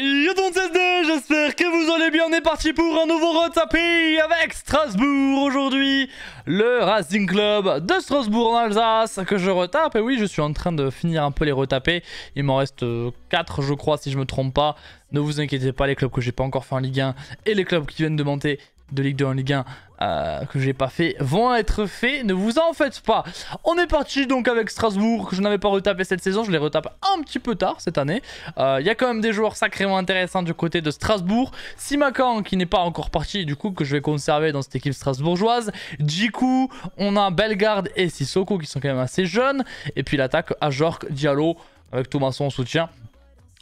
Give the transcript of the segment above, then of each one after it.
Yo tout le j'espère que vous allez bien, on est parti pour un nouveau retapé avec Strasbourg aujourd'hui, le Racing Club de Strasbourg en Alsace que je retape, et oui je suis en train de finir un peu les retapés, il m'en reste 4 euh, je crois si je me trompe pas, ne vous inquiétez pas les clubs que j'ai pas encore fait en Ligue 1 et les clubs qui viennent de monter, de Ligue 2 en Ligue 1 euh, que j'ai pas fait vont être faits. Ne vous en faites pas. On est parti donc avec Strasbourg que je n'avais pas retapé cette saison. Je les retape un petit peu tard cette année. Euh, il y a quand même des joueurs sacrément intéressants du côté de Strasbourg. Simakan qui n'est pas encore parti du coup que je vais conserver dans cette équipe strasbourgeoise. Jiku, on a Bellegarde et Sissoko qui sont quand même assez jeunes. Et puis l'attaque à Jork Diallo avec Thomason en soutien.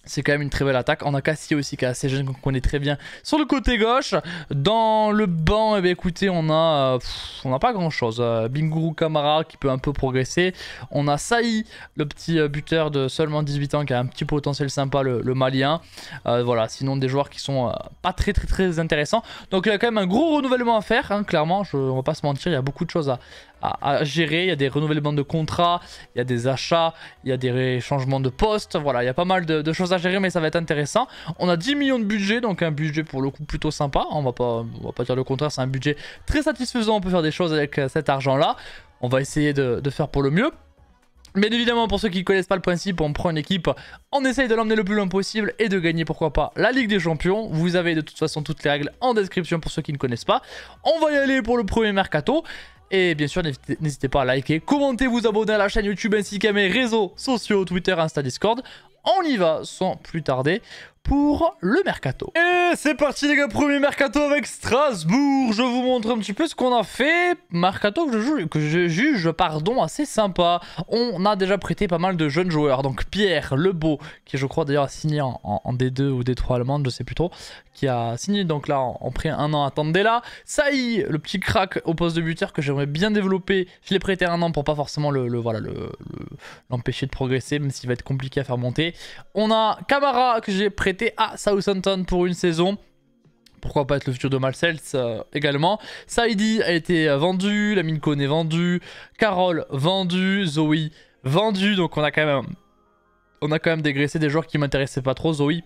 C'est quand même une très belle attaque. On a Cassier aussi qui est assez jeune, qu'on connaît très bien sur le côté gauche. Dans le banc, eh écoutez, on a, euh, on n'a pas grand chose. Euh, Binguru Kamara qui peut un peu progresser. On a Saï, le petit euh, buteur de seulement 18 ans qui a un petit potentiel sympa, le, Malien. voilà, sinon des joueurs qui sont pas très très très intéressants. Donc il y a quand même un gros renouvellement à faire, hein, clairement. Je, on va pas se mentir, il y a beaucoup de choses à, à, gérer. Il y a des renouvellements de contrats, il y a des achats, il y a des changements de postes. Voilà, il y a pas mal de, choses à gérer, mais ça va être intéressant. On a 10 millions de budget, donc un budget pour le coup plutôt sympa. On va pas, on va pas dire le contraire, c'est un budget très satisfaisant. On peut faire des choses avec euh, cet argent-là. On va essayer de, faire pour le mieux. Mais évidemment, pour ceux qui ne connaissent pas le principe, on prend une équipe, on essaye de l'emmener le plus loin possible et de gagner, pourquoi pas, la Ligue des Champions. Vous avez de toute façon toutes les règles en description pour ceux qui ne connaissent pas. On va y aller pour le premier mercato. Et bien sûr, n'hésitez pas à liker, commenter, vous abonner à la chaîne YouTube ainsi qu'à mes réseaux sociaux, Twitter, Insta, Discord. On y va sans plus tarder pour le mercato. Et c'est parti les gars, premier mercato avec Strasbourg. Je vous montre un petit peu ce qu'on a fait. Mercato que je, juge, que je juge pardon, assez sympa. On a déjà prêté pas mal de jeunes joueurs. Donc Pierre Lebeau, qui je crois d'ailleurs a signé en, D2 ou D3 allemande, je sais plus trop, qui a signé donc là en, prêt un an à Tandela. Saï, le petit crack au poste de buteur que j'aimerais bien développer. Je l'ai prêté un an pour pas forcément le, voilà l'empêcher de progresser, même s'il va être compliqué à faire monter. On a Camara que j'ai prêté à Southampton pour une saison pourquoi pas être le futur de Malcells euh, également. Saidi a été vendu, Lamine con est vendu, Carole vendu, Zoe vendu. Donc on a quand même, on a quand même dégraissé des joueurs qui m'intéressaient pas trop. Zoe,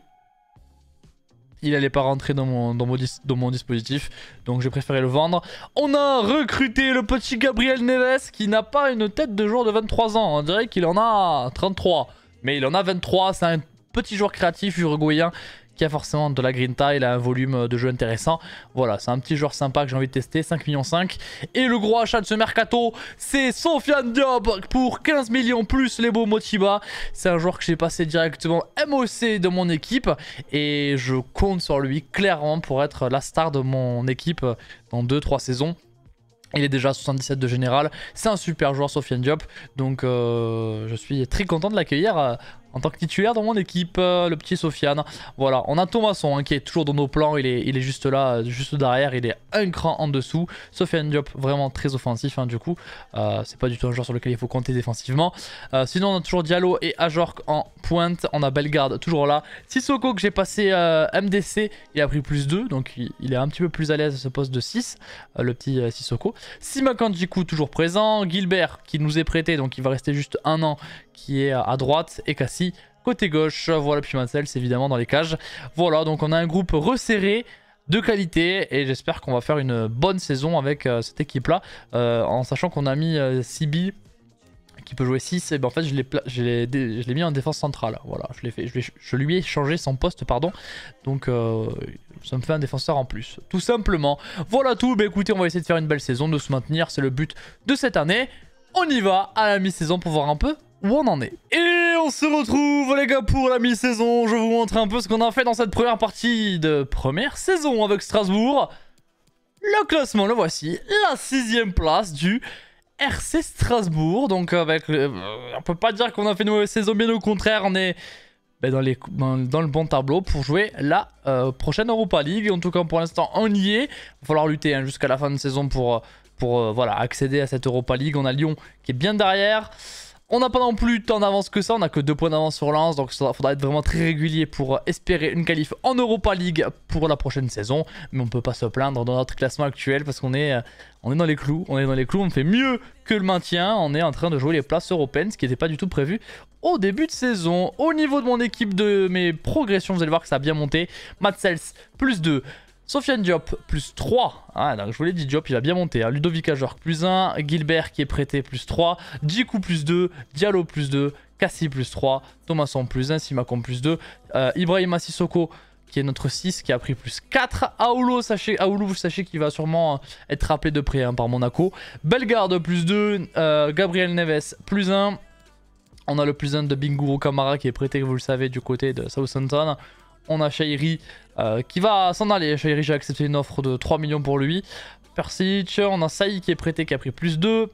il n'allait pas rentrer dans mon, dans, dans mon dispositif, donc j'ai préféré le vendre. On a recruté le petit Gabriel Neves qui n'a pas une tête de joueur de 23 ans. On dirait qu'il en a 33. Mais il en a 23, c'est un petit joueur créatif uruguayen qui a forcément de la grinta, il a un volume de jeu intéressant. Voilà, c'est un petit joueur sympa que j'ai envie de tester, 5,5 millions Et le gros achat de ce mercato, c'est Sofiane Diop pour 15 millions plus les beaux Motiba. C'est un joueur que j'ai passé directement MOC de mon équipe et je compte sur lui clairement pour être la star de mon équipe dans 2-3 saisons. Il est déjà 77 de général, c'est un super joueur Sofiane Diop, donc euh, je suis très content de l'accueillir euh, en tant que titulaire dans mon équipe, euh, le petit Sofiane. Voilà, on a Thomason hein, qui est toujours dans nos plans, il est, il est juste là, juste derrière, il est un cran en dessous. Sofiane Diop, vraiment très offensif hein, du coup, euh, c'est pas du tout un joueur sur lequel il faut compter défensivement. Euh, sinon on a toujours Diallo et Ajork en pointe, on a Bellegarde toujours là. Sissoko que j'ai passé MDC, il a pris plus 2, donc il, est un petit peu plus à l'aise à ce poste de 6, le petit Sissoko. Simakanjiku toujours présent, Gilbert qui nous est prêté, donc il va rester juste un an, qui est à droite, et Cassie côté gauche. Voilà, puis Mansell, c'est évidemment dans les cages. Voilà, donc on a un groupe resserré de qualité et j'espère qu'on va faire une bonne saison avec euh, cette équipe là euh, en sachant qu'on a mis euh, Sibi qui peut jouer 6 et ben en fait je l'ai mis en défense centrale voilà je je, je, lui ai changé son poste pardon donc ça me fait un défenseur en plus tout simplement voilà tout bah écoutez on va essayer de faire une belle saison de se maintenir c'est le but de cette année on y va à la mi-saison pour voir un peu où on en est. Et on se retrouve les gars pour la mi-saison. Je vous montre un peu ce qu'on a fait dans cette première partie de première saison avec Strasbourg. Le classement, le voici. La sixième place du RC Strasbourg. Donc avec... Le... Euh, on peut pas dire qu'on a fait une mauvaise saison, bien au contraire. On est ben, dans, dans, le bon tableau pour jouer la euh, prochaine Europa League. en tout cas pour l'instant on y est. Il va falloir lutter hein, jusqu'à la fin de saison pour... Euh, voilà, accéder à cette Europa League, on a Lyon qui est bien derrière. On n'a pas non plus tant d'avance que ça, on n'a que deux points d'avance sur Lens, donc il faudra être vraiment très régulier pour euh, espérer une qualif en Europa League pour la prochaine saison. Mais on ne peut pas se plaindre dans notre classement actuel parce qu'on est, euh, on est dans les clous, on est dans les clous, on fait mieux que le maintien, on est en train de jouer les places européennes, ce qui n'était pas du tout prévu au début de saison. Au niveau de mon équipe, de mes progressions, vous allez voir que ça a bien monté. Matzels plus 2. Sofiane Diop, plus 3. Ah, donc je vous l'ai dit, Diop, il a bien monté. Ludovica hein. Ludovic plus 1. Gilbert, qui est prêté, plus 3. Djiku, plus 2. Diallo, plus 2. Cassie, plus 3. Thomason, plus 1. Simakon, plus 2. Euh, Ibrahim Ibrahima qui est notre 6, qui a pris plus 4. Aoulou, sachez, Aoulou, sachez qu'il va sûrement euh, être rappelé de près hein, par Monaco. Bellegarde, plus 2. Euh, Gabriel Neves, plus 1. On a le plus 1 de Binguru Kamara, qui est prêté, vous le savez, du côté de Southampton. On a Shairi, euh, qui va s'en aller. Shairi a accepté une offre de 3 millions pour lui. Persic, on a Saï qui est prêté, qui a pris plus 2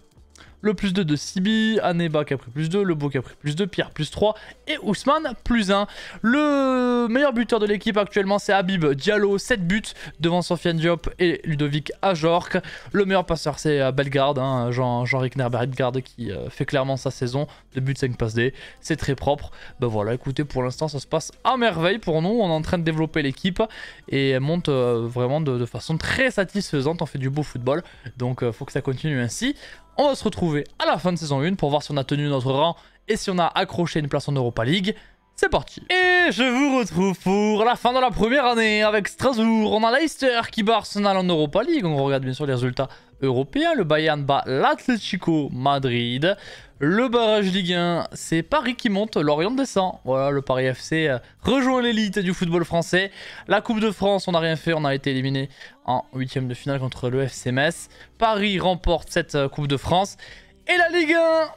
le plus 2 de Sibi, Aneba qui a pris plus 2, Lebo qui a pris plus 2, Pierre plus 3 et Ousmane plus 1. Le meilleur buteur de l'équipe actuellement c'est Habib Diallo, 7 buts devant Sofiane Diop et Ludovic Ajork. Le meilleur passeur c'est euh, Belgarde, hein, Jean, Jean Nerber qui euh, fait clairement sa saison, de buts 5 passes D, c'est très propre. Bah voilà écoutez pour l'instant ça se passe à merveille pour nous, on est en train de développer l'équipe et elle monte euh, vraiment de, façon très satisfaisante, on fait du beau football donc il faut que ça continue ainsi. On va se retrouver à la fin de saison 1 pour voir si on a tenu notre rang et si on a accroché une place en Europa League. C'est parti. Et je vous retrouve pour la fin de la première année avec Strasbourg. On a Leicester qui bat Arsenal en Europa League. On regarde bien sûr les résultats européens. Le Bayern bat l'Atlético Madrid. Le barrage Ligue 1, c'est Paris qui monte, Lorient descend. Voilà, le Paris FC euh, rejoint l'élite du football français. La Coupe de France, on n'a rien fait, on a été éliminé en huitième de finale contre le FC Metz. Paris remporte cette euh, Coupe de France. Et la Ligue 1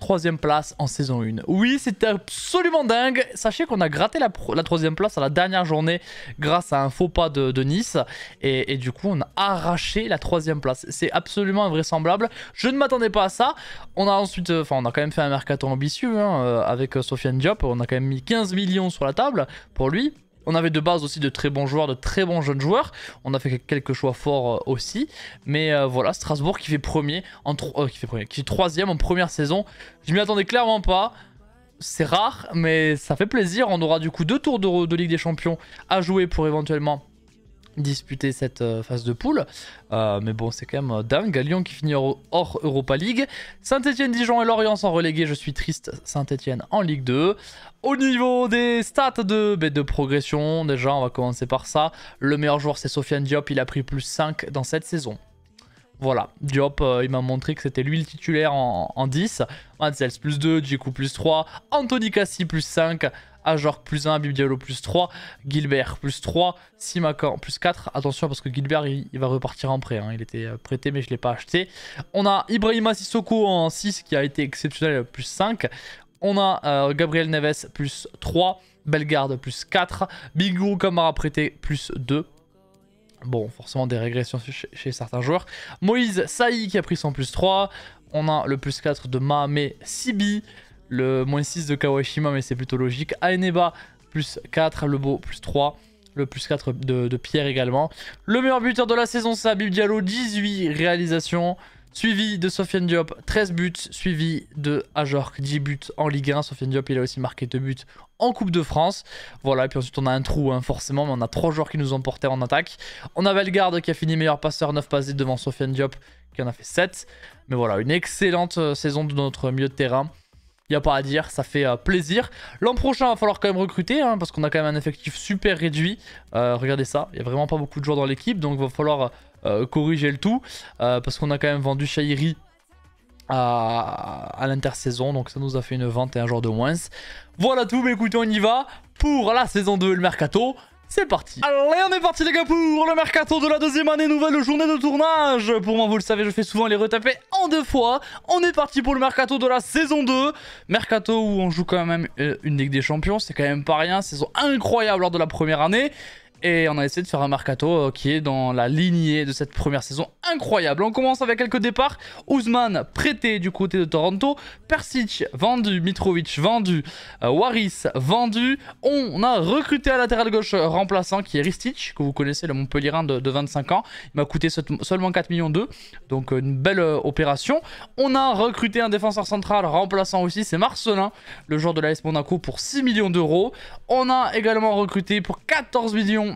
troisième place en saison 1. Oui, c'était absolument dingue. Sachez qu'on a gratté la, troisième place à la dernière journée grâce à un faux pas de, Nice. Et, du coup, on a arraché la troisième place. C'est absolument invraisemblable. Je ne m'attendais pas à ça. On a ensuite, enfin, on a quand même fait un mercato ambitieux hein, euh, avec euh, Sofiane Diop. On a quand même mis 15 millions sur la table pour lui. On avait de base aussi de très bons joueurs, de très bons jeunes joueurs. On a fait quelques choix forts euh, aussi. Mais euh, voilà, Strasbourg qui fait premier, en euh, qui fait qui troisième en première saison. Je m'y attendais clairement pas. C'est rare, mais ça fait plaisir. On aura du coup deux tours de Ligue des Champions à jouer pour éventuellement disputer cette euh, phase de poule. Euh, mais bon, c'est quand même euh, dingue. Lyon qui finit hors Europa League. Saint-Etienne, Dijon et Lorient sont relégués. Je suis triste. Saint-Etienne en Ligue 2. Au niveau des stats de, ben, de progression, déjà, on va commencer par ça. Le meilleur joueur, c'est Sofiane Diop. Il a pris plus 5 dans cette saison. Voilà, Diop, il m'a montré que c'était lui le titulaire en, 10. plus 2, Djikou plus 3, Anthony Cassi plus 5, Ajor plus 1, Bibiolo plus 3, Gilbert plus 3, Simacan plus 4. Attention parce que Gilbert il, va repartir en prêt, hein. il était euh, prêté mais je ne l'ai pas acheté. On a Ibrahima Sissoko en 6 qui a été exceptionnel euh, plus 5. On a euh, Gabriel Neves plus 3, Bellegarde plus 4, Bigou Kamara prêté plus 2. Bon, forcément des régressions chez, certains joueurs. Moïse Saï qui a pris son plus 3. On a le plus 4 de Mahame Sibi le moins 6 de Kawashima, mais c'est plutôt logique. Aeneba, plus 4, le beau, plus 3 le plus 4 de, Pierre également. Le meilleur buteur de la saison, c'est Abib Diallo, 18 réalisations. Suivi de Sofiane Diop, 13 buts. Suivi de Ajork, 10 buts en Ligue 1. Sofiane Diop, il a aussi marqué 2 buts en Coupe de France. Voilà, et puis ensuite on a un trou, hein, forcément, mais on a 3 joueurs qui nous ont portés en attaque. On le garde qui a fini meilleur passeur, 9 passes devant Sofiane Diop, qui en a fait 7. Mais voilà, une excellente euh, saison de notre milieu de terrain. Il n'y a pas à dire, ça fait euh, plaisir. L'an prochain, il va falloir quand même recruter, hein, parce qu'on a quand même un effectif super réduit. Euh, regardez ça, il n'y a vraiment pas beaucoup de joueurs dans l'équipe, donc il va falloir euh, corriger le tout, parce qu'on a quand même vendu Shairi à, l'intersaison, donc ça nous a fait une vente et un joueur de moins. Voilà tout, mais écoutez, on y va pour la saison 2 le mercato c'est parti Allez, on est parti les gars pour le mercato de la deuxième année, nouvelle journée de tournage Pour moi, vous le savez, je fais souvent les retaper en deux fois. On est parti pour le mercato de la saison 2. Mercato où on joue quand même euh, une Ligue des Champions, c'est quand même pas rien, saison incroyable lors de la première année et on a essayé de faire un mercato euh, qui est dans la lignée de cette première saison incroyable. On commence avec quelques départs. Ousmane prêté du côté de Toronto. Persic vendu. Mitrovic vendu. Euh, Waris vendu. On a recruté un latéral gauche euh, remplaçant qui est Ristich, que vous connaissez, le Montpellierin de, 25 ans. Il m'a coûté seulement 4 millions d'euros Donc une belle opération. On a recruté un défenseur central remplaçant aussi, c'est Marcelin, le joueur de l'AS Monaco pour 6 millions d'euros. On a également recruté pour 14 millions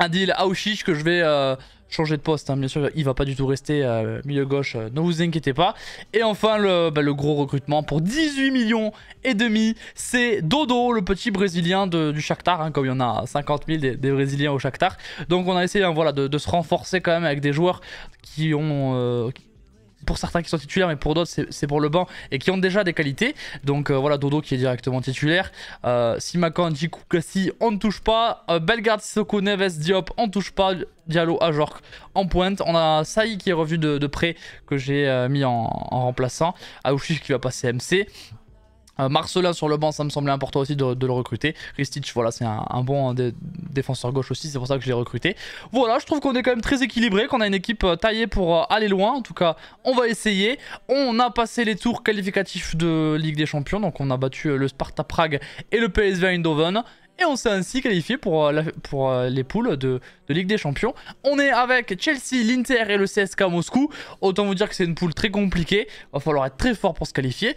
un deal Aouchiche que je vais euh, changer de poste. Hein. Bien sûr, il va pas du tout rester euh, milieu gauche, euh, ne vous inquiétez pas. Et enfin, le, bah, gros recrutement pour 18 millions et demi, c'est Dodo, le petit Brésilien du Shakhtar, hein, comme il y en a 50 000 des, Brésiliens au Shakhtar. Donc on a essayé hein, voilà, de, se renforcer quand même avec des joueurs qui ont pour certains qui sont titulaires, mais pour d'autres, c'est pour le banc et qui ont déjà des qualités. Donc euh, voilà, Dodo qui est directement titulaire. Euh, Simakan, Kassi on ne touche pas. Euh, Belgarde, Neves, Diop, on ne touche pas. Diallo, Ajork en pointe. On a Saï qui est revu de, près, que j'ai euh, mis en, remplaçant. Aouchi qui va passer MC. Euh, Marcelin sur le banc, ça me semblait important aussi de, le recruter. Ristich, voilà, c'est un, bon hein, défenseur gauche aussi, c'est pour ça que je l'ai recruté. Voilà, je trouve qu'on est quand même très équilibré, qu'on a une équipe euh, taillée pour euh, aller loin. En tout cas, on va essayer. On a passé les tours qualificatifs de Ligue des Champions, donc on a battu le Sparta Prague et le PSV Eindhoven. Et on s'est ainsi qualifié pour, les poules de, Ligue des Champions. On est avec Chelsea, l'Inter et le CSK Moscou. Autant vous dire que c'est une poule très compliquée. Va falloir être très fort pour se qualifier.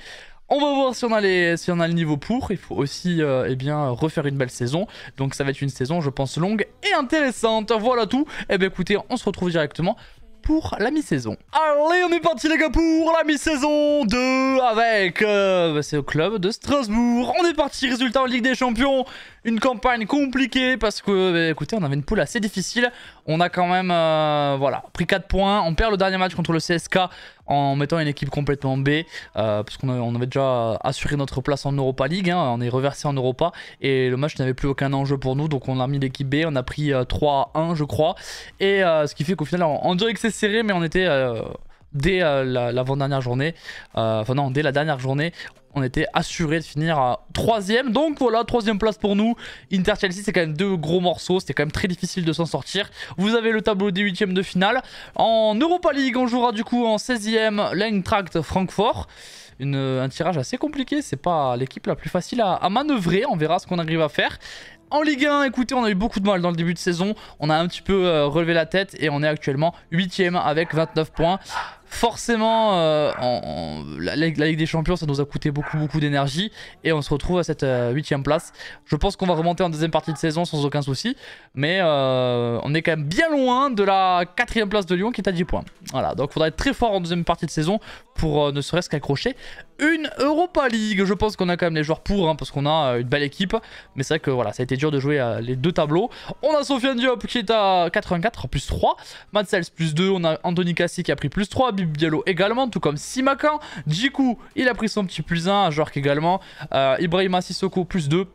On va voir si on a, le niveau pour. Il faut aussi euh, eh refaire une belle saison. Donc ça va être une saison, je pense, longue et intéressante. Voilà tout. Et eh bien écoutez, on se retrouve directement pour la mi-saison. Allez, on est parti les gars pour la mi-saison 2 avec... Euh, bah, c'est au club de Strasbourg. On est parti, résultat en Ligue des Champions. Une campagne compliquée parce que, bah, écoutez, on avait une poule assez difficile. On a quand même, euh, voilà, pris 4 points. On perd le dernier match contre le CSK en mettant une équipe complètement B, euh, parce qu'on avait déjà assuré notre place en Europa League, hein, on est reversé en Europa, et le match n'avait plus aucun enjeu pour nous, donc on a mis l'équipe B, on a pris 3 euh, 1 je crois, et euh, ce qui fait qu'au final on dirait que c'est serré, mais on était dès euh, l'avant-dernière journée, euh, enfin non, dès la dernière journée, on était assuré de finir 3 à troisième. Donc voilà, troisième place pour nous. Inter Chelsea, c'est quand même deux gros morceaux. C'était quand même très difficile de s'en sortir. Vous avez le tableau des huitièmes de finale. En Europa League, on jouera du coup en 16e l'Eintracht Francfort. un tirage assez compliqué. C'est pas l'équipe la plus facile à, manœuvrer. On verra ce qu'on arrive à faire en Ligue 1, écoutez, on a eu beaucoup de mal dans le début de saison. On a un petit peu euh, relevé la tête et on est actuellement 8ème avec 29 points forcément, euh, la, Ligue, des Champions, ça nous a coûté beaucoup, beaucoup d'énergie. Et on se retrouve à cette euh, huitième place. Je pense qu'on va remonter en deuxième partie de saison sans aucun souci. Mais euh, on est quand même bien loin de la quatrième place de Lyon qui est à 10 points. Voilà, donc il faudra être très fort en deuxième partie de saison pour ne serait-ce qu'accrocher une Europa League. Je pense qu'on a quand même les joueurs pour, hein, parce qu'on a une belle équipe. Mais c'est vrai que voilà, ça a été dur de jouer les deux tableaux. On a Sofiane Diop qui est à 84, plus 3. Sells plus 2. On a Anthony Cassi qui a pris plus 3 du également, tout comme Simakan. Jiku il a pris son petit plus 1 Jork également. Euh, Ibrahima Sissoko, plus 2.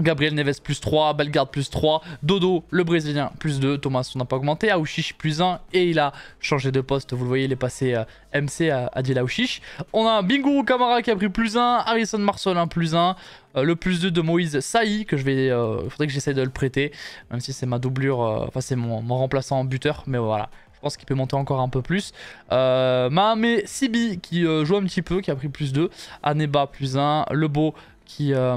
Gabriel Neves plus 3, Belgarde plus 3, Dodo le Brésilien plus 2, Thomas on n'a pas augmenté, Aouchiche plus 1 et il a changé de poste, vous le voyez il est passé euh, MC à Adil Aouchiche. On a Binguru Kamara qui a pris plus 1, Harrison Marcelin plus 1, euh, le plus 2 de Moïse Saï que je vais, faudrait que j'essaie de le prêter, même si c'est ma doublure, enfin c'est mon, mon remplaçant en buteur, mais voilà. Je pense qu'il peut monter encore un peu plus. Euh, Mahamé Sibi qui euh, joue un petit peu, qui a pris plus 2. Aneba plus 1. Lebo qui, euh,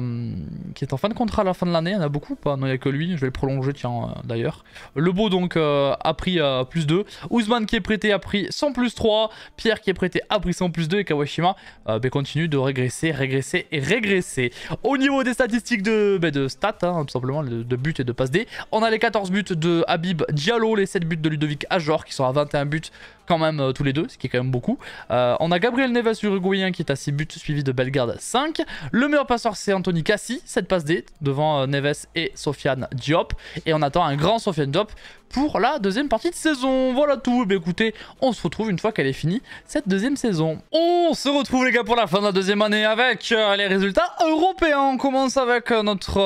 qui, est en fin de contrat à la fin de l'année. Il y en a beaucoup pas Non, il n'y a que lui. Je vais le prolonger, tiens, euh, d'ailleurs. Le beau, donc, euh, a pris plus 2. Ousmane, qui est prêté, a pris 100 plus 3. Pierre, qui est prêté, a pris 100 plus 2. Et Kawashima ben, continue de régresser, régresser et régresser. Au niveau des statistiques de, ben, de stats, hein, tout simplement, de, buts et de passes D, on a les 14 buts de Habib Diallo, les 7 buts de Ludovic Ajor, qui sont à 21 buts quand même tous les deux, ce qui est quand même beaucoup. on a Gabriel Neves, uruguayen, qui est à 6 buts, suivi de Belgarde 5. Le meilleur c'est Anthony Cassi, cette passe D devant euh, Neves et Sofiane Diop. Et on attend un grand Sofiane Diop pour la deuxième partie de saison. Voilà tout. ben écoutez, on se retrouve une fois qu'elle est finie, cette deuxième saison. On se retrouve les gars pour la fin de la deuxième année avec euh, les résultats européens. On commence avec euh, notre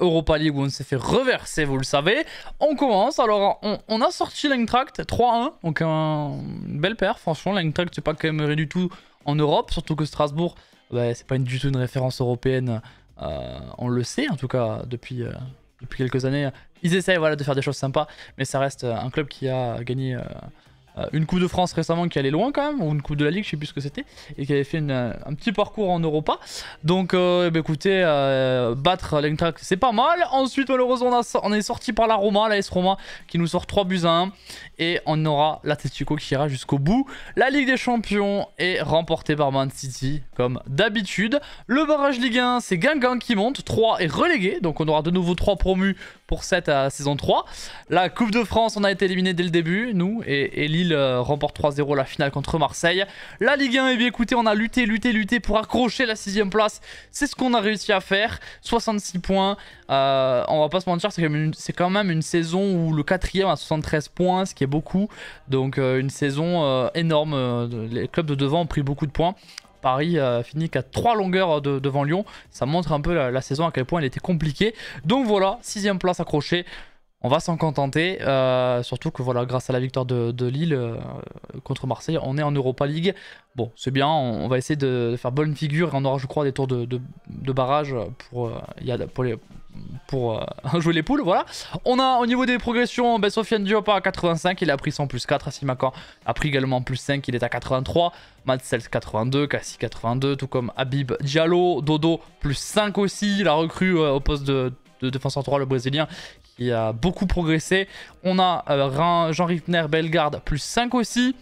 Europa League où on s'est fait reverser, vous le savez. On commence. Alors, on, a sorti l'Eintracht 3-1. Donc, une belle paire. Franchement, l'Eintracht c'est pas quand même du tout en Europe, surtout que Strasbourg c'est pas du tout une référence européenne, euh, on le sait en tout cas depuis, euh, depuis quelques années. Ils essayent voilà, de faire des choses sympas, mais ça reste euh, un club qui a gagné euh, une Coupe de France récemment qui allait loin quand même, ou une Coupe de la Ligue, je sais plus ce que c'était, et qui avait fait un petit parcours en Europa. Donc euh, eh ben, écoutez, euh, battre l'Eintracht c'est pas mal. Ensuite malheureusement on, est sorti par la Roma, la S Roma qui nous sort 3 buts à 1. Et on aura La l'Atletico qui ira jusqu'au bout. La Ligue des Champions est remportée par Man City comme d'habitude. Le barrage Ligue 1 c'est Gangan qui monte, 3 est relégué, donc on aura de nouveau 3 promus pour cette saison 3. La Coupe de France on a été éliminé dès le début, nous, et, et Lille euh, remporte 3-0 la finale contre Marseille. La Ligue 1, et eh bien écoutez, on a lutté, lutté, lutté pour accrocher la 6 place. C'est ce qu'on a réussi à faire. 66 points. Euh, on va pas se mentir, c'est quand, même une saison où le 4 a 73 points, ce qui est beaucoup. Donc euh, une saison énorme. Les clubs de devant ont pris beaucoup de points. Paris finit qu'à 3 longueurs devant Lyon. Ça montre un peu la, saison à quel point elle était compliquée. Donc voilà, 6 place accrochée on va s'en contenter, euh, surtout que voilà, grâce à la victoire de, Lille euh, contre Marseille, on est en Europa League. Bon, c'est bien, on, va essayer de faire bonne figure et on aura, je crois, des tours de, barrage pour, euh, pour, les, pour jouer les poules. Voilà. On a au niveau des progressions, ben, Sofiane Diop à 85, il a pris son plus 4. macan a pris également plus 5, il est à 83. Matsels 82, Cassi 82, tout comme Habib Diallo, Dodo plus 5 aussi, Il a recrue au poste de de défenseur droit le brésilien il a beaucoup progressé. On a euh, Jean Riffner Bellegarde, plus 5 aussi.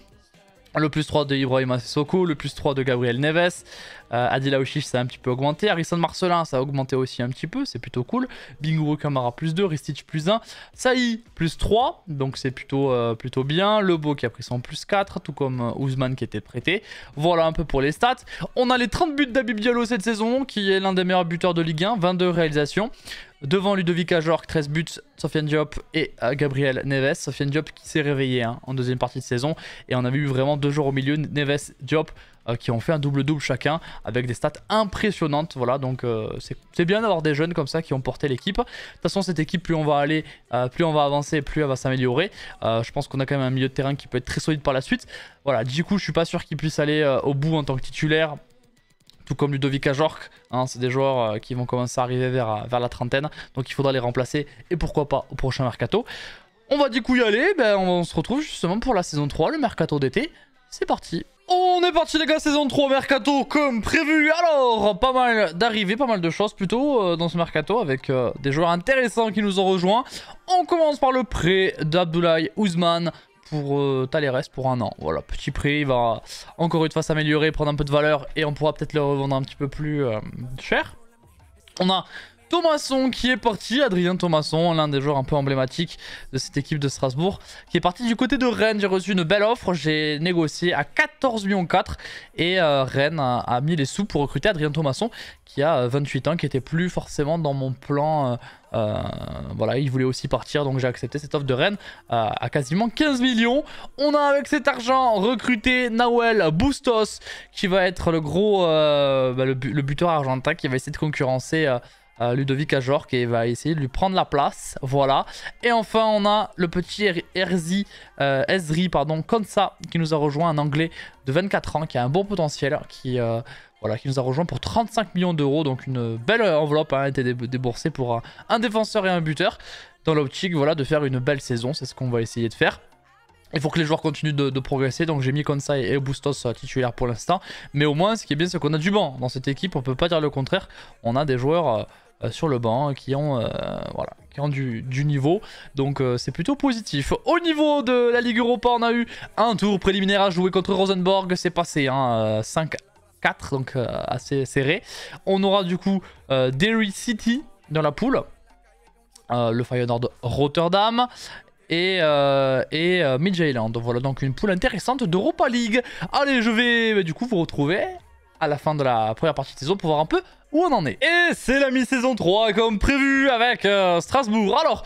Le plus 3 de Ibrahima Soko, le plus 3 de Gabriel Neves, euh, Adila ça a un petit peu augmenté, Harrison Marcelin ça a augmenté aussi un petit peu, c'est plutôt cool, Bingo Kamara plus 2, Ristich plus 1, Saï plus 3, donc c'est plutôt, euh, plutôt bien, Lebo qui a pris son plus 4, tout comme Ouzman Ousmane qui était prêté, voilà un peu pour les stats. On a les 30 buts d'Abib Diallo cette saison, qui est l'un des meilleurs buteurs de Ligue 1, 22 réalisations, Devant Ludovic Jorge, 13 buts, Sofiane Diop et euh, Gabriel Neves. Sofiane Diop qui s'est réveillé hein, en deuxième partie de saison. Et on a vu vraiment deux joueurs au milieu, Neves, Diop, euh, qui ont fait un double-double chacun avec des stats impressionnantes. Voilà, donc euh, c'est bien d'avoir des jeunes comme ça qui ont porté l'équipe. De toute façon, cette équipe, plus on va aller, plus on va avancer, plus elle va s'améliorer. je pense qu'on a quand même un milieu de terrain qui peut être très solide par la suite. Voilà, du coup, je suis pas sûr qu'il puisse aller au bout en tant que titulaire tout comme Ludovic Ajorc. Hein, c'est des joueurs euh, qui vont commencer à arriver euh, vers, la trentaine. Donc il faudra les remplacer et pourquoi pas au prochain mercato. On va du coup y aller. Ben, on, se retrouve justement pour la saison 3, le mercato d'été. C'est parti. On est parti les gars, saison 3 mercato comme prévu. Alors, pas mal d'arrivées, pas mal de choses plutôt euh, dans ce mercato avec des joueurs intéressants qui nous ont rejoints. On commence par le prêt d'Abdoulaye Ousmane pour euh, les restes pour un an. Voilà, petit prix, il va encore une fois s'améliorer, prendre un peu de valeur et on pourra peut-être le revendre un petit peu plus euh, cher. On a Thomasson qui est parti, Adrien Thomasson, l'un des joueurs un peu emblématiques de cette équipe de Strasbourg, qui est parti du côté de Rennes. J'ai reçu une belle offre, j'ai négocié à 14 millions 4 et euh, Rennes a, mis les sous pour recruter Adrien Thomasson qui a 28 euh, ans, qui était plus forcément dans mon plan. Euh, voilà, il voulait aussi partir, donc j'ai accepté cette offre de Rennes à quasiment 15 millions. On a avec cet argent recruté Nawel Bustos, qui va être le gros, bah, buteur argentin, qui va essayer de concurrencer euh, Ludovic Ajor qui va essayer de lui prendre la place. Voilà. Et enfin, on a le petit Erzi, euh, Ezri pardon, Kansa qui nous a rejoint, un Anglais de 24 ans qui a un bon potentiel, qui, euh, voilà, qui nous a rejoint pour 35 millions d'euros. Donc une belle enveloppe hein, a été déboursée pour un, un, défenseur et un buteur. Dans l'optique voilà, de faire une belle saison, c'est ce qu'on va essayer de faire. Il faut que les joueurs continuent de, progresser, donc j'ai mis Konsai et Bustos titulaires pour l'instant. Mais au moins, ce qui est bien, c'est qu'on a du banc dans cette équipe, on ne peut pas dire le contraire. On a des joueurs euh, euh, sur le banc hein, qui ont, euh, voilà, qui ont du, niveau, donc c'est plutôt positif. Au niveau de la Ligue Europa, on a eu un tour préliminaire à jouer contre Rosenborg, c'est passé, 5 hein, 4, donc assez serré. On aura du coup Derry City dans la poule. le Feyenoord Rotterdam et, euh, et euh, voilà, donc une poule intéressante d'Europa League. Allez, je vais bah, du coup vous retrouver à la fin de la première partie de saison pour voir un peu où on en est. Et c'est la mi-saison 3 comme prévu avec euh, Strasbourg. Alors,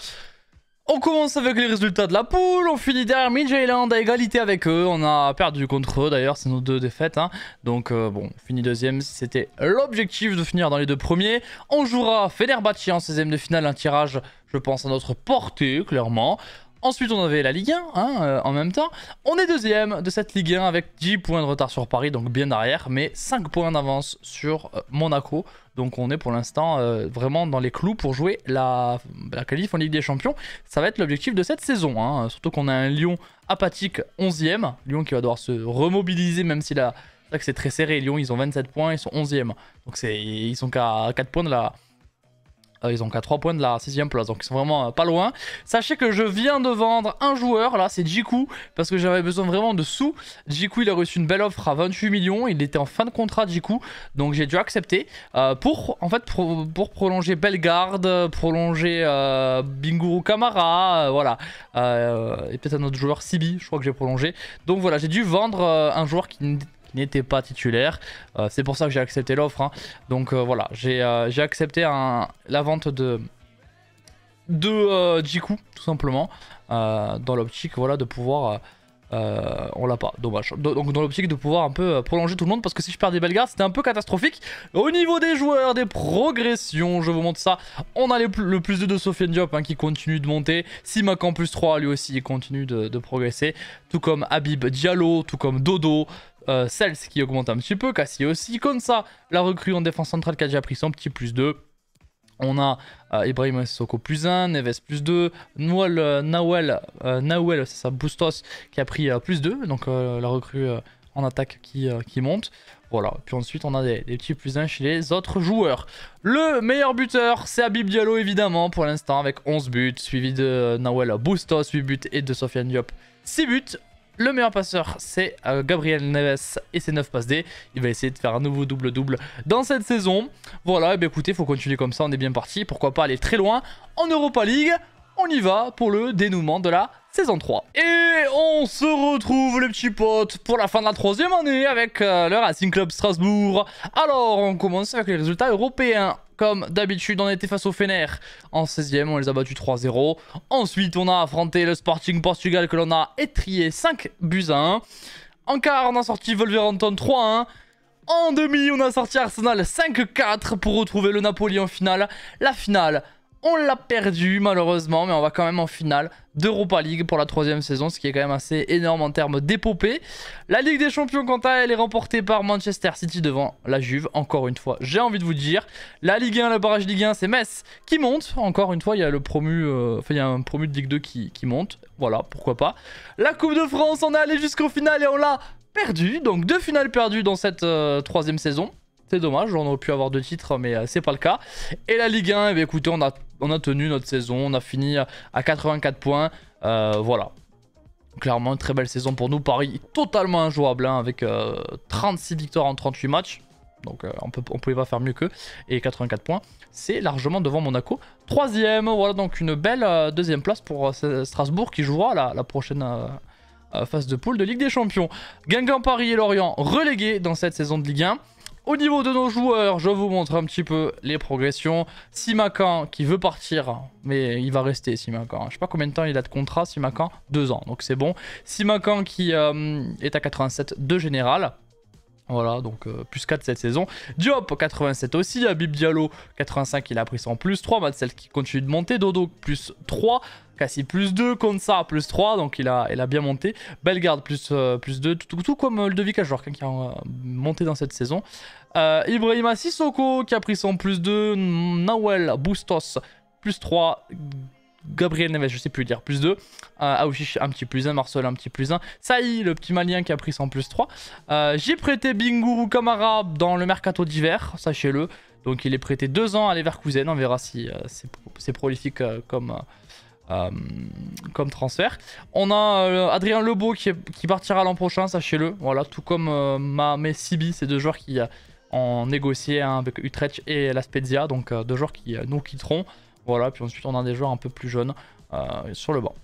on commence avec les résultats de la poule, on finit derrière Midjayland à égalité avec eux, on a perdu contre eux d'ailleurs, c'est nos deux défaites. Hein. Donc euh, bon, fini deuxième, c'était l'objectif de finir dans les deux premiers. On jouera Fenerbahce en 16ème de finale, un tirage je pense à notre portée clairement. Ensuite, on avait la Ligue 1 hein, euh, en même temps. On est deuxième de cette Ligue 1 avec 10 points de retard sur Paris, donc bien derrière, mais 5 points d'avance sur euh, Monaco. Donc on est pour l'instant euh, vraiment dans les clous pour jouer la, qualif en Ligue des Champions. Ça va être l'objectif de cette saison, hein, surtout qu'on a un Lyon apathique 11e. Lyon qui va devoir se remobiliser même si C'est très serré, Lyon ils ont 27 points, ils sont 11e. Donc ils sont qu'à 4 points de la, ah, ils ont qu'à 3 points de la 6ème place, donc ils sont vraiment euh, pas loin. Sachez que je viens de vendre un joueur, là c'est Jiku, parce que j'avais besoin vraiment de sous. Jiku il a reçu une belle offre à 28 millions, il était en fin de contrat Jiku, donc j'ai dû accepter euh, pour en fait pour prolonger Bellegarde, prolonger euh, Binguru Kamara, voilà. et peut-être un autre joueur, Sibi, je crois que j'ai prolongé. Donc voilà, j'ai dû vendre un joueur qui n'était pas titulaire. Euh, c'est pour ça que j'ai accepté l'offre. Hein. Donc euh, voilà, j'ai euh, accepté la vente de, de Jiku, tout simplement, dans l'optique voilà, de pouvoir... on l'a pas, dommage. Donc dans l'optique de pouvoir un peu prolonger tout le monde, parce que si je perds des belles c'était un peu catastrophique. Au niveau des joueurs, des progressions, je vous montre ça. On a les plus, le plus de de Sofiane Diop hein, qui continue de monter. Simakan plus 3, lui aussi, il continue de, de, progresser. Tout comme Habib Diallo, tout comme Dodo, euh, Cels qui augmente un petit peu, Cassie aussi. Comme ça, la recrue en défense centrale qui a déjà pris son petit plus 2. On a euh, Ibrahim Soko plus 1, Neves plus 2, Noël, euh, euh, Nawel, c'est ça, Bustos qui a pris euh, plus 2, donc la recrue en attaque qui, qui monte. Voilà, puis ensuite on a des, petits plus 1 chez les autres joueurs. Le meilleur buteur, c'est Habib Diallo évidemment pour l'instant avec 11 buts, suivi de Nawel Bustos 8 buts et de Sofiane Diop 6 buts. Le meilleur passeur, c'est euh, Gabriel Neves et ses 9 passes D. Il va essayer de faire un nouveau double-double dans cette saison. Voilà, et eh bien écoutez, faut continuer comme ça, on est bien parti. Pourquoi pas aller très loin en Europa League on y va pour le dénouement de la saison 3. Et on se retrouve les petits potes pour la fin de la troisième année avec euh, le Racing Club Strasbourg. Alors on commence avec les résultats européens comme d'habitude. On était face au Fener en 16ème, on les a battus 3-0. Ensuite, on a affronté le Sporting Portugal que l'on a étrié 5 buts 1. En quart, on a sorti Wolverhampton 3-1. En demi, on a sorti Arsenal 5-4 pour retrouver le Napoli en finale. La finale on l'a perdu malheureusement, mais on va quand même en finale d'Europa League pour la troisième saison, ce qui est quand même assez énorme en termes d'épopée. La Ligue des Champions, quant à elle, est remportée par Manchester City devant la Juve, encore une fois, j'ai envie de vous dire. La Ligue 1, le barrage Ligue 1, c'est Metz qui monte. Encore une fois, il y a, le promu, euh, enfin, il y a un promu de Ligue 2 qui, monte. Voilà, pourquoi pas. La Coupe de France, on est allé jusqu'au final et on l'a perdu. Donc deux finales perdues dans cette euh, troisième saison. C'est dommage, on aurait pu avoir deux titres, mais euh, c'est pas le cas. Et la Ligue 1, eh écoutez, on a, on a tenu notre saison, on a fini euh, à 84 points. Euh, voilà. Clairement, une très belle saison pour nous. Paris totalement injouable, hein, avec 36 victoires en 38 matchs. Donc on, ne pouvait pas faire mieux qu'eux. Et 84 points, c'est largement devant Monaco. Troisième, voilà donc une belle deuxième place pour Strasbourg qui jouera la, la prochaine phase de poule de Ligue des Champions. Guingamp, Paris et Lorient relégués dans cette saison de Ligue 1. Au niveau de nos joueurs, je vous montre un petit peu les progressions. Simakan qui veut partir, mais il va rester Simakan. Je ne sais pas combien de temps il a de contrat, Simakan. Deux ans, donc c'est bon. Simakan qui euh, est à 87 de général. Voilà, donc euh, plus 4 cette saison. Diop, 87 aussi. Habib Diallo, 85, il a pris son plus. 3 Marcel qui continue de monter. Dodo, plus 3. Cassie plus 2, Konsa plus 3, donc il a, il a bien monté. Belgarde, plus, 2, euh, tout, comme euh, Ludovic Ajork hein, qui a euh, monté dans cette saison. Euh, Ibrahima Sissoko qui a pris son plus 2, Nawel Bustos plus 3, Gabriel Neves, je sais plus dire, plus 2. Euh, un petit plus 1. Marcel, un petit plus 1. Saï, le petit malien qui a pris son plus 3. J'ai prêté Binguru Kamara dans le mercato d'hiver, sachez-le. Donc il est prêté 2 ans à Leverkusen. On verra si c'est prolifique comme, euh, comme transfert. On a euh, Adrien Lebeau qui, partira l'an prochain, sachez-le. Voilà, tout comme euh, Sibi, Ces deux joueurs qui euh, ont négocié avec Utrecht et la Spezia, donc deux joueurs qui nous quitteront. Voilà, puis ensuite on a des joueurs un peu plus jeunes sur le banc.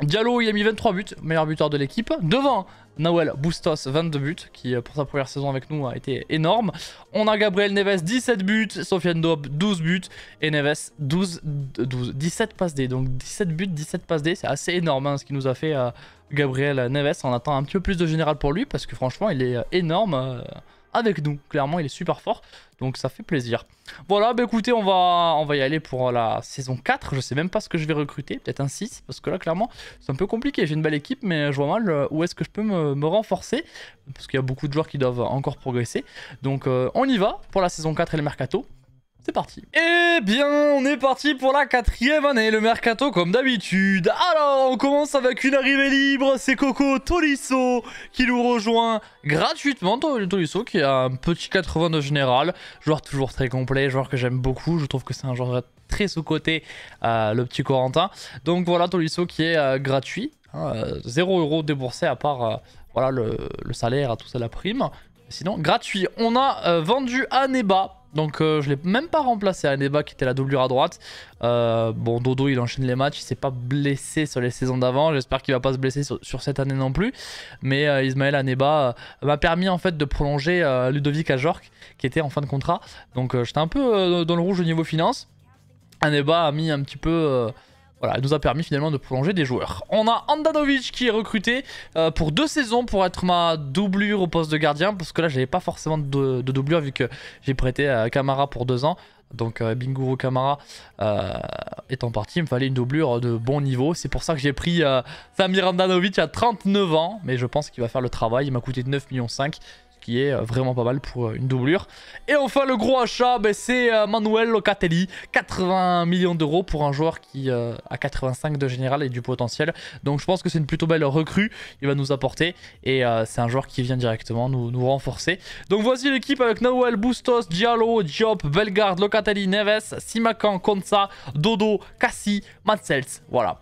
Diallo, il a mis 23 buts, meilleur buteur de l'équipe, devant Noël Bustos, 22 buts, qui euh, pour sa première saison avec nous a été énorme. On a Gabriel Neves, 17 buts, Sofiane Dob, 12 buts, et Neves, 12, 12, 17 passes D. Donc 17 buts, 17 passes D, c'est assez énorme hein, ce qu'il nous a fait euh, Gabriel Neves. On attend un petit peu plus de général pour lui, parce que franchement, il est euh, énorme avec nous. Clairement, il est super fort. Donc ça fait plaisir. Voilà, bah écoutez, on va, on va y aller pour la saison 4. Je sais même pas ce que je vais recruter. Peut-être un 6. Parce que là, clairement, c'est un peu compliqué. J'ai une belle équipe, mais je vois mal euh, où est-ce que je peux me, renforcer. Parce qu'il y a beaucoup de joueurs qui doivent encore progresser. Donc euh, on y va pour la saison 4 et le mercato. C'est parti. Eh bien, on est parti pour la quatrième année, le mercato comme d'habitude. Alors, on commence avec une arrivée libre, c'est Coco Tolisso qui nous rejoint gratuitement. Tolisso qui a un petit 80 de général, joueur toujours très complet, joueur que j'aime beaucoup. Je trouve que c'est un joueur très sous-côté, euh, le petit Corentin. Donc voilà, Tolisso qui est euh, gratuit. Hein, euh, 0 déboursé à part euh, voilà, le, salaire, à tout ça, la prime. Sinon, gratuit. On a vendu aneba. Donc euh, je l'ai même pas remplacé à Aneba qui était la doublure à droite. Euh, bon, Dodo il enchaîne les matchs, il s'est pas blessé sur les saisons d'avant. J'espère qu'il va pas se blesser sur, cette année non plus. Mais euh, Ismaël Aneba m'a permis en fait de prolonger Ludovic jork qui était en fin de contrat. Donc j'étais un peu dans le rouge au niveau finance. Aneba a mis un petit peu voilà, elle nous a permis finalement de prolonger des joueurs. On a Andanovic qui est recruté euh, pour deux saisons pour être ma doublure au poste de gardien. Parce que là, j'avais pas forcément de, doublure vu que j'ai prêté Kamara Camara pour deux ans. Donc euh, Kamara Camara euh, étant parti, il me fallait une doublure de bon niveau. C'est pour ça que j'ai pris euh, Samir Andanovic à 39 ans. Mais je pense qu'il va faire le travail. Il m'a coûté 9,5 millions est euh, vraiment pas mal pour euh, une doublure. Et enfin, le gros achat, ben, c'est euh, Manuel Locatelli, 80 millions d'euros pour un joueur qui a 85 de général et du potentiel. Donc je pense que c'est une plutôt belle recrue, il va nous apporter. Et c'est un joueur qui vient directement nous, renforcer. Donc voici l'équipe avec Noël, Bustos, Diallo, Diop, Belgarde, Locatelli, Neves, Simakan, Konsa, Dodo, Cassi, Matsels. Voilà.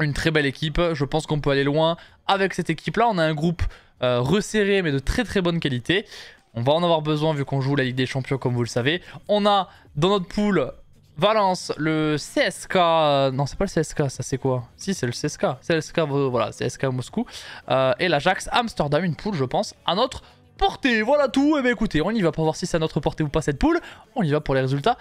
Une très belle équipe, je pense qu'on peut aller loin avec cette équipe-là. On a un groupe euh, resserré mais de très très bonne qualité. On va en avoir besoin vu qu'on joue la Ligue des Champions comme vous le savez. On a dans notre poule Valence, le CSK... Euh, non, c'est pas le CSK, ça c'est quoi Si, c'est le CSK. CSK, euh, voilà, CSK Moscou. et l'Ajax Amsterdam, une poule je pense, à notre portée. Voilà tout. Et eh ben écoutez, on y va pour voir si c'est à notre portée ou pas cette poule. On y va pour les résultats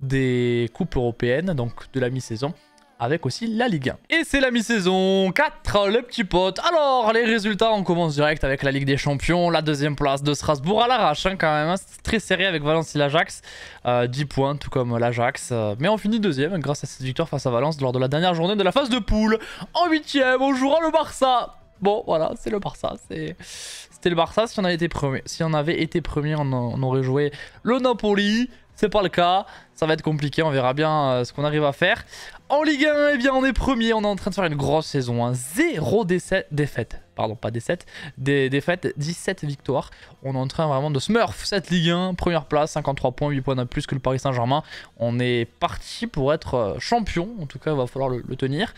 des coupes européennes, donc de la mi-saison avec aussi la Ligue 1. Et c'est la mi-saison 4, le petit pote. Alors, les résultats, on commence direct avec la Ligue des Champions, la deuxième place de Strasbourg à l'arrache hein, quand même. Hein. C'est très serré avec Valence et l'Ajax, 10 euh, points tout comme l'Ajax. Euh, mais on finit deuxième grâce à cette victoire face à Valence lors de la dernière journée de la phase de poule. En huitième, on jouera le Barça. Bon, voilà, c'est le Barça. C'était le Barça si on avait été premier. Si on avait été premier, on, aurait joué le Napoli. C'est pas le cas. Ça va être compliqué. On verra bien euh, ce qu'on arrive à faire. En Ligue 1, eh bien, on est premier, on est en train de faire une grosse saison. Hein. Zéro décès, défaite, pardon, pas des 7, des défaites, 17 victoires. On est en train vraiment de smurf cette Ligue 1, première place, 53 points, 8 points de plus que le Paris Saint-Germain. On est parti pour être euh, champion, en tout cas il va falloir le, tenir.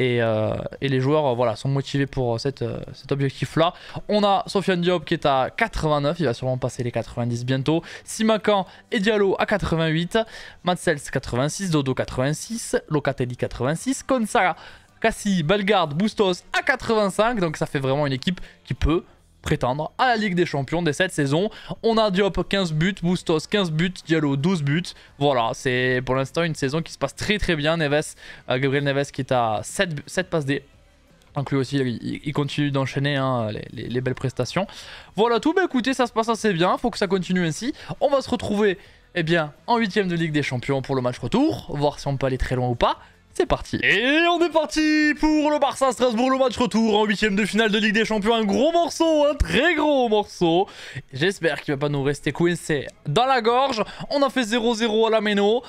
Euh, et, les joueurs euh, voilà, sont motivés pour cet objectif-là. On a Sofiane Diop qui est à 89, il va sûrement passer les 90 bientôt. Simakan et Diallo à 88, Matsels 86, Dodo 86, Locatelli 86, Consara Cassie, Bellegarde, Bustos à 85. Donc ça fait vraiment une équipe qui peut prétendre à la Ligue des Champions des cette saison. On a Diop 15 buts, Bustos 15 buts, Diallo 12 buts. Voilà, c'est pour l'instant une saison qui se passe très très bien. Neves, euh, Gabriel Neves qui est à 7, passes D. Donc lui aussi, il, continue d'enchaîner hein, les, belles prestations. Voilà tout, bah écoutez, ça se passe assez bien, faut que ça continue ainsi. On va se retrouver eh bien, en 8 de Ligue des Champions pour le match retour, voir si on peut aller très loin ou pas. C'est parti. Et on est parti pour le Barça Strasbourg, le match retour en huitième de finale de Ligue des Champions. Un gros morceau, un très gros morceau. J'espère qu'il va pas nous rester coincé dans la gorge. On a fait 0-0 à la Méno.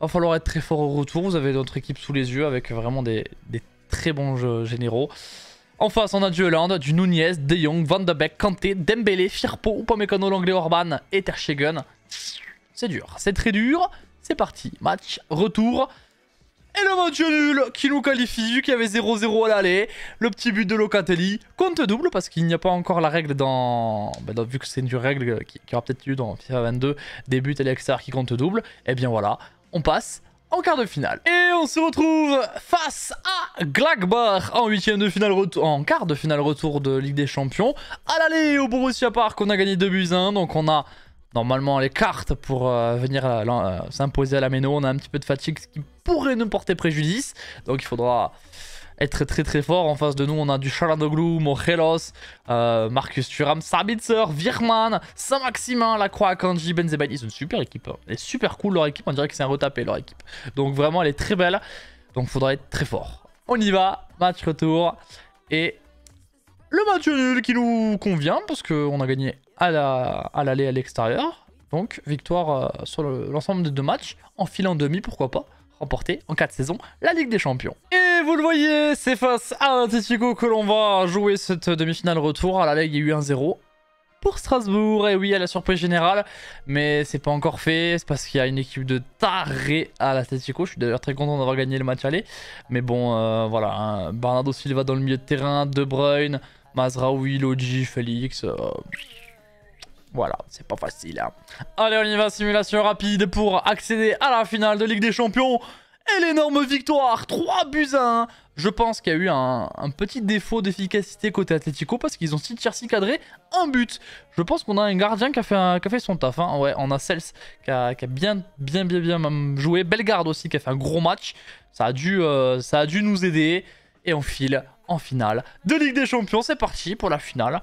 Va falloir être très fort au retour. Vous avez notre équipe sous les yeux avec vraiment des, très bons jeux généraux. En face, on a du Hollande, du Nunez, De Jong, Van de Beek, Kanté, Dembélé, Firpo, Upamecano, l'anglais Orban et Terstegen. C'est dur, c'est très dur. C'est parti, match, retour et le match nul qui nous qualifie vu qu'il y avait 0-0 à l'aller. Le petit but de Locatelli, compte double parce qu'il n'y a pas encore la règle dans... Bah, vu que c'est une règle qui, aura peut-être eu dans FIFA 22, des buts à l'extérieur qui compte double. Et eh bien voilà, on passe en quart de finale. Et on se retrouve face à Glagbar en huitième de finale retour, en quart de finale retour de Ligue des Champions. À l'aller au Borussia Park, on a gagné 2 buts 1, donc on a normalement les cartes pour euh, venir euh, euh, s'imposer à la méno. On a un petit peu de fatigue, ce qui pourrait nous porter préjudice. Donc il faudra être très très fort. En face de nous, on a du Chalandoglu, Morelos, Marcus Thuram, Sabitzer, Virman, Saint-Maximin, Lacroix, Kanji, Benzema. Ils sont une super équipe. Hein. Elle est super cool leur équipe. On dirait que c'est un retapé leur équipe. Donc vraiment, elle est très belle. Donc il faudra être très fort. On y va. Match retour. Et le match nul qui nous convient parce qu'on a gagné à l'aller à l'extérieur. Donc, victoire euh, sur l'ensemble des deux matchs, en filant demi, pourquoi pas, remporter en 4 saisons la Ligue des Champions. Et vous le voyez, c'est face à Atletico que l'on va jouer cette demi-finale retour. À la Ligue, il y a eu 1-0 pour Strasbourg. Et oui, à la surprise générale, mais c'est pas encore fait. C'est parce qu'il y a une équipe de tarés à l'Atletico. Je suis d'ailleurs très content d'avoir gagné le match aller. Mais bon, euh, voilà, hein. Bernardo Silva dans le milieu de terrain, De Bruyne, Mazraoui, Lodji, Félix... Euh, voilà, c'est pas facile. Hein. Allez, on y va, simulation rapide pour accéder à la finale de Ligue des Champions. Et l'énorme victoire 3 buts à 1 Je pense qu'il y a eu un, petit défaut d'efficacité côté Atletico parce qu'ils ont 6 tiers, 6 cadrés, un but Je pense qu'on a un gardien qui a fait, qui son taf. Hein. Ouais, on a Cels qui a, bien, bien, bien, bien joué. garde aussi qui a fait un gros match. Ça a dû, euh, ça a dû nous aider. Et on file en finale de Ligue des Champions. C'est parti pour la finale.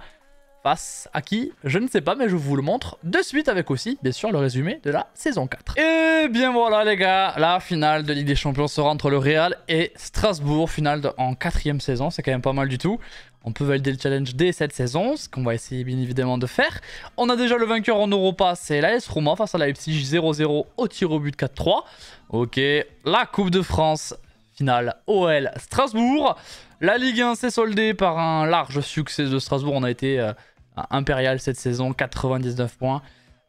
Face à qui Je ne sais pas, mais je vous le montre de suite avec aussi, bien sûr, le résumé de la saison 4. Et bien voilà les gars, la finale de Ligue des Champions sera entre le Real et Strasbourg. Finale en quatrième saison, c'est quand même pas mal du tout. On peut valider le challenge dès cette saison, ce qu'on va essayer bien évidemment de faire. On a déjà le vainqueur en Europa, c'est l'AS Roma face à la Leipzig 0-0 au tir au but 4-3. Ok, la Coupe de France, finale OL Strasbourg. La Ligue 1 s'est soldée par un large succès de Strasbourg, on a été... Euh, Impérial cette saison, 99 points.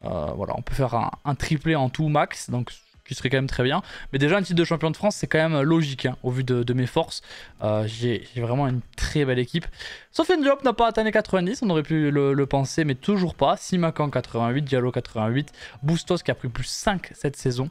Euh, voilà, on peut faire un, triplé en tout max, donc qui serait quand même très bien. Mais déjà, un titre de champion de France, c'est quand même logique hein, au vu de, mes forces. Euh, j'ai vraiment une très belle équipe. Sophie Diop n'a pas atteint les 90, on aurait pu le, penser, mais toujours pas. Simacan 88, Diallo 88, Boostos qui a pris plus 5 cette saison.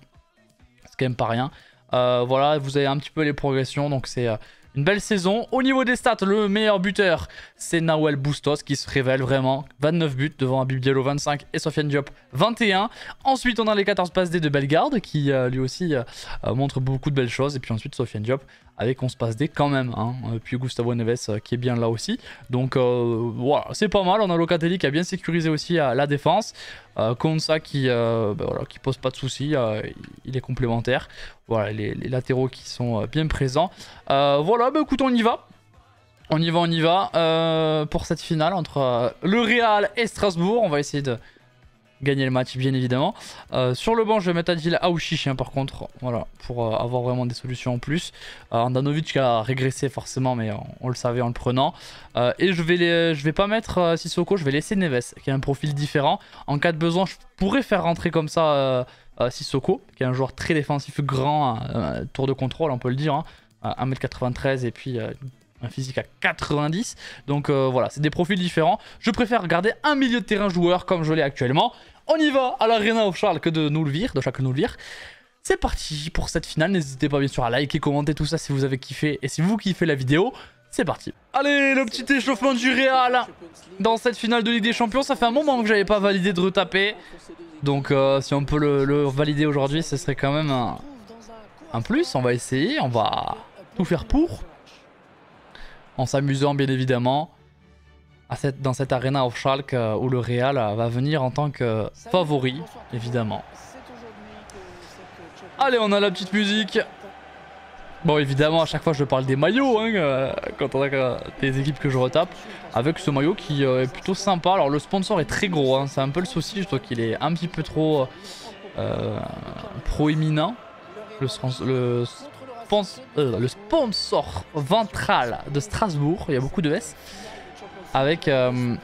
C'est quand même pas rien. Euh, voilà, vous avez un petit peu les progressions, donc c'est une belle saison. Au niveau des stats, le meilleur buteur, c'est Nahuel Bustos qui se révèle vraiment. 29 buts devant Abib Diallo 25 et Sofiane Diop 21. Ensuite, on a les 14 passes des de Bellegarde qui euh, lui aussi euh, euh, montre beaucoup de belles choses. Et puis ensuite, Sofiane Diop avec On se passe des quand même. Hein. Euh, puis Gustavo Neves euh, qui est bien là aussi. Donc euh, voilà, c'est pas mal. On a Locatelli qui a bien sécurisé aussi la défense. Konsa qui, ben voilà, qui pose pas de soucis. il est complémentaire. Voilà, les, latéraux qui sont bien présents. voilà, ben écoute, on y va. On y va, on y va. pour cette finale entre le Real et Strasbourg, on va essayer de, gagner le match, bien évidemment. Euh, sur le banc, je vais mettre Adil Aouchichien, hein, par contre, voilà, pour euh, avoir vraiment des solutions en plus. Euh, Andanovic qui a régressé forcément, mais on, le savait en le prenant. et je vais, je vais pas mettre Sissoko, je vais laisser Neves, qui a un profil différent. En cas de besoin, je pourrais faire rentrer comme ça Sissoko, qui est un joueur très défensif, grand, hein, tour de contrôle, on peut le dire. 1m93 hein, et puis un physique à 90. Donc voilà, c'est des profils différents. Je préfère garder un milieu de terrain joueur comme je l'ai actuellement. On y va à l'arena au Charles que de nous le vire, de chacun nous le vire. C'est parti pour cette finale. N'hésitez pas bien sûr à liker, commenter tout ça si vous avez kiffé. Et si vous kiffez la vidéo, c'est parti. Allez, le petit échauffement du Real dans cette finale de Ligue des Champions. Ça fait un moment que j'avais pas validé de retaper. Donc euh, si on peut le, valider aujourd'hui, ce serait quand même un, un plus. On va essayer, on va tout faire pour. En s'amusant bien évidemment dans cette arena of Schalke euh, où le Real euh, va venir en tant que favori, évidemment. Euh, Allez, on a la petite musique. Bon, évidemment, à chaque fois, je parle des maillots hein, quand on a des équipes que je retape. Avec ce maillot qui est plutôt sympa. Alors, le sponsor est très gros. Hein, c'est un peu le souci. Je trouve qu'il est un petit peu trop proéminent. le sponsor ventral de Strasbourg. Il y a beaucoup de S avec euh,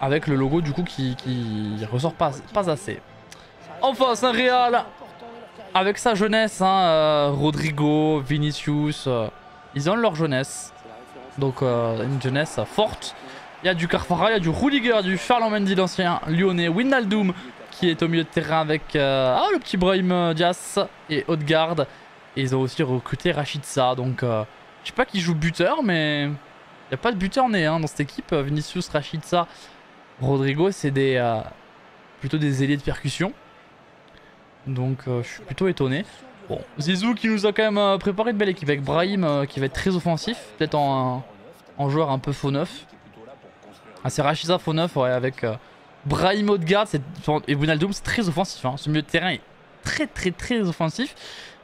avec le logo du coup qui, ressort pas, pas assez. En face, un Real avec sa jeunesse, hein, euh, Rodrigo, Vinicius, euh, ils ont leur jeunesse. Donc une jeunesse forte. Il y a du Carfara, il y a du Rudiger, du Charlemagne Mendy, l'ancien lyonnais, Winaldum qui est au milieu de terrain avec ah, le petit Brahim Dias et Odegaard. Et ils ont aussi recruté Rachid Sa, donc je sais pas qui joue buteur, mais il n'y a pas de buteur né hein, dans cette équipe. Vinicius, Rachidza, Rodrigo, c'est des euh, plutôt des ailiers de percussion. Donc euh, je suis plutôt étonné. Bon, Zizou qui nous a quand même euh, préparé une belle équipe avec Brahim qui va être très offensif, peut-être en, joueur un peu faux neuf. Ah, c'est Rachidza faux neuf, avec Brahim Odegaard et Bunaldum. c'est très offensif. Hein. Ce milieu de terrain est très très très offensif.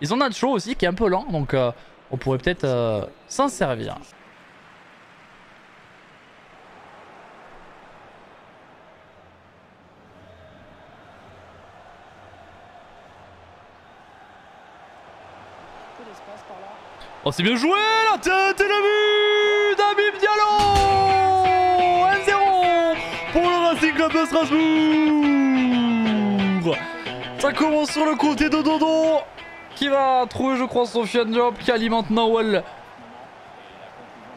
Ils ont chaud aussi qui est un peu lent, donc on pourrait peut-être euh, s'en servir. Oh c'est bien joué la tête et le but d'Abib Diallo 1-0 pour le Racing Club de Strasbourg Ça commence sur le côté de Dodo qui va trouver, je crois, Sofiane Diop qui alimente Nawal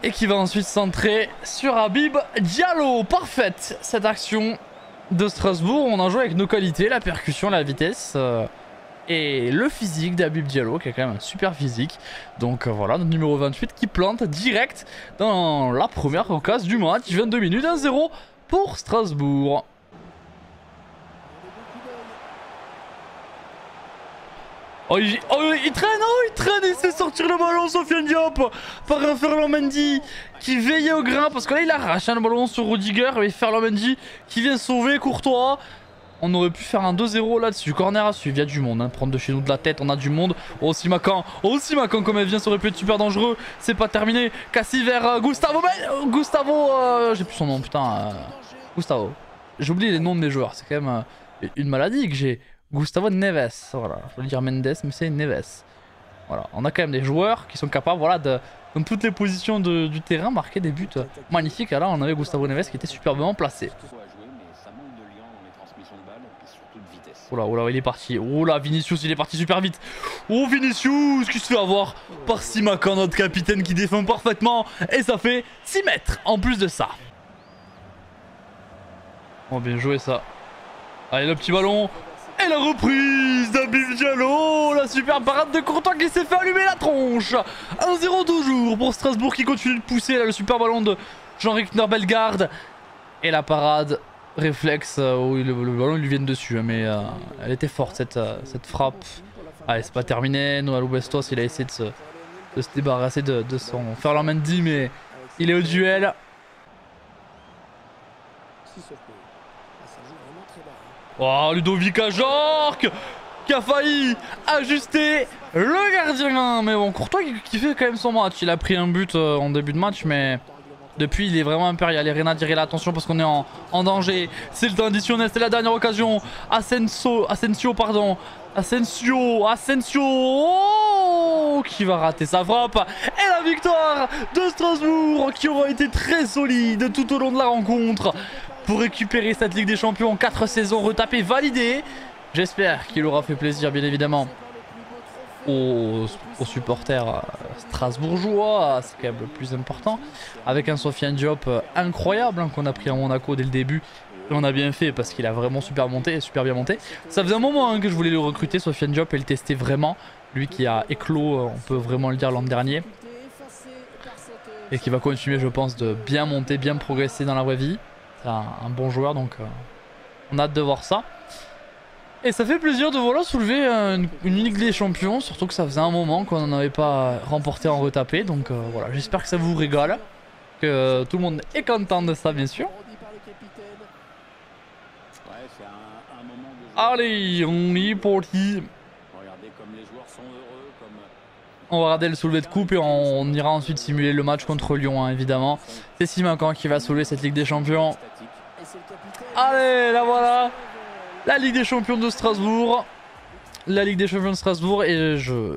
et qui va ensuite centrer sur Habib Diallo. Parfaite cette action de Strasbourg. On en joue avec nos qualités, la percussion, la vitesse euh, et le physique d'Habib Diallo qui est quand même un super physique. Donc euh, voilà, notre numéro 28 qui plante direct dans la première occasion du match. 22 minutes 1-0 pour Strasbourg. Oh, oh il, traîne, oh, il traîne, il sait sortir le ballon, Sofiane Diop, par euh, Ferland Mendy, qui veillait au grain, parce que là, il arrache hein, le ballon sur Rudiger, et Ferland Mendy, qui vient sauver Courtois. On aurait pu faire un 2-0 là-dessus. Corner à suivre. Il y a du monde. Hein. Prendre de chez nous de la tête. On a du monde. Aussi Macan. Aussi Macan comme elle vient. Ça aurait pu être super dangereux. C'est pas terminé. Cassie vers euh, Gustavo. Mais, Gustavo. Euh, j'ai plus son nom. Putain. Gustavo. Gustavo. J'oublie les noms de mes joueurs. C'est quand même une maladie que j'ai. Gustavo Neves, voilà, je voulais dire Mendes, mais c'est Neves. Voilà, on a quand même des joueurs qui sont capables, voilà, de, dans toutes les positions du terrain, marquer des buts magnifiques. Alors là, on avait Gustavo Neves qui était superbement placé. Oula, là il est parti. Oula, Vinicius, il est parti super vite. Oh, Vinicius, qui se fait avoir par Simacan notre capitaine qui défend parfaitement. Et ça fait 6 mètres en plus de ça. Oh, bien joué ça. Allez, le petit ballon. Et la reprise d'Abid Diallo La super parade de Courtois qui s'est fait allumer la tronche 1-0 toujours pour Strasbourg qui continue de pousser. le super ballon de Jean-Ric Bellegarde. Et la parade réflexe, euh, où le, ballon lui vient dessus, hein, mais euh, elle était forte euh, cette, frappe. Allez, c'est pas terminé, Noël Ouestos, il a essayé de se, débarrasser de, de son Ferland Mendy, mais il est au duel. Oh, Ludovic Ajork, qui a failli ajuster le gardien. Mais bon, Courtois qui fait quand même son match. Il a pris un but euh, en début de match, mais depuis, il est vraiment impérial. Et Rena dirait l'attention parce qu'on est en, danger. C'est le temps additionnel, c'est la dernière occasion. Asensio, Asensio, pardon. Asensio, Asensio oh, qui va rater sa frappe. Et la victoire de Strasbourg qui aura été très solide tout au long de la rencontre pour récupérer cette Ligue des Champions. 4 saisons retapées, validées. J'espère qu'il aura fait plaisir, bien évidemment, aux, supporters strasbourgeois. C'est quand même le plus important. Avec un Sofiane Diop incroyable hein, qu'on a pris à Monaco dès le début. Et on a bien fait parce qu'il a vraiment super monté, super bien monté. Ça faisait un moment hein, que je voulais le recruter, Sofiane Diop, et le tester vraiment. Lui qui a éclos, euh, on peut vraiment le dire, l'an dernier et qui va continuer, je pense, de bien monter, bien progresser dans la vraie vie. C'est un, bon joueur, donc euh, on a hâte de voir ça. Et ça fait plaisir de voilà soulever euh, une, unique Ligue des Champions, surtout que ça faisait un moment qu'on n'en avait pas euh, remporté en retapé. Donc voilà, j'espère que ça vous régale, que tout le monde est content de ça bien sûr. Allez, on y est pour qui on va regarder le soulevé de coupe et on, ira ensuite simuler le match contre Lyon, hein, évidemment. C'est Quand qui va soulever cette Ligue des Champions. Allez, la voilà La Ligue des Champions de Strasbourg. La Ligue des Champions de Strasbourg et je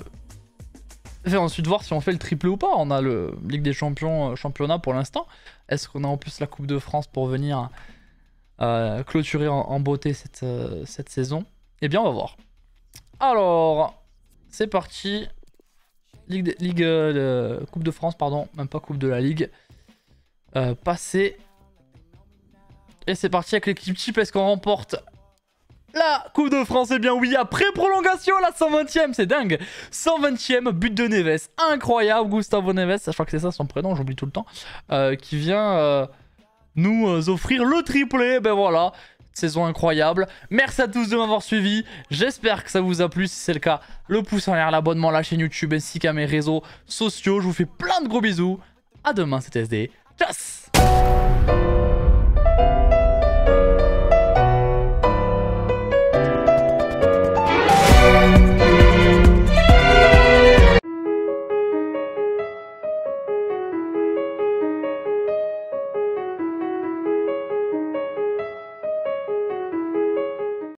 vais ensuite voir si on fait le triplé ou pas. On a le Ligue des Champions euh, championnat pour l'instant. Est-ce qu'on a en plus la Coupe de France pour venir euh, clôturer en, beauté cette, euh, cette saison Eh bien, on va voir. Alors, c'est parti. Ligue, Ligue euh, Coupe de France, pardon, même pas Coupe de la Ligue. passé. Euh, passer. Et c'est parti avec l'équipe type. Est-ce qu'on remporte la Coupe de France Eh bien oui, après prolongation, la 120ème, c'est dingue 120ème, but de Neves, incroyable, Gustavo Neves, je crois que c'est ça son prénom, j'oublie tout le temps, euh, qui vient nous offrir le triplé, ben voilà, saison incroyable. Merci à tous de m'avoir suivi. J'espère que ça vous a plu. Si c'est le cas, le pouce en l'air, l'abonnement, la chaîne YouTube ainsi qu'à mes réseaux sociaux. Je vous fais plein de gros bisous. À demain, c'était SD. Tchass